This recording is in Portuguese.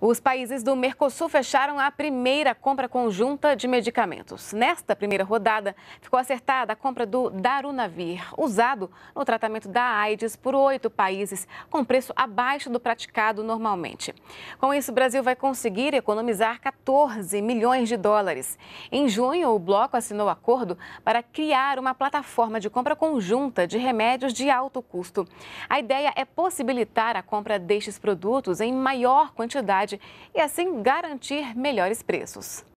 Os países do Mercosul fecharam a primeira compra conjunta de medicamentos. Nesta primeira rodada, ficou acertada a compra do Darunavir, usado no tratamento da AIDS por oito países, com preço abaixo do praticado normalmente. Com isso, o Brasil vai conseguir economizar 14 milhões de dólares. Em junho, o bloco assinou acordo para criar uma plataforma de compra conjunta de remédios de alto custo. A ideia é possibilitar a compra destes produtos em maior quantidade e assim garantir melhores preços.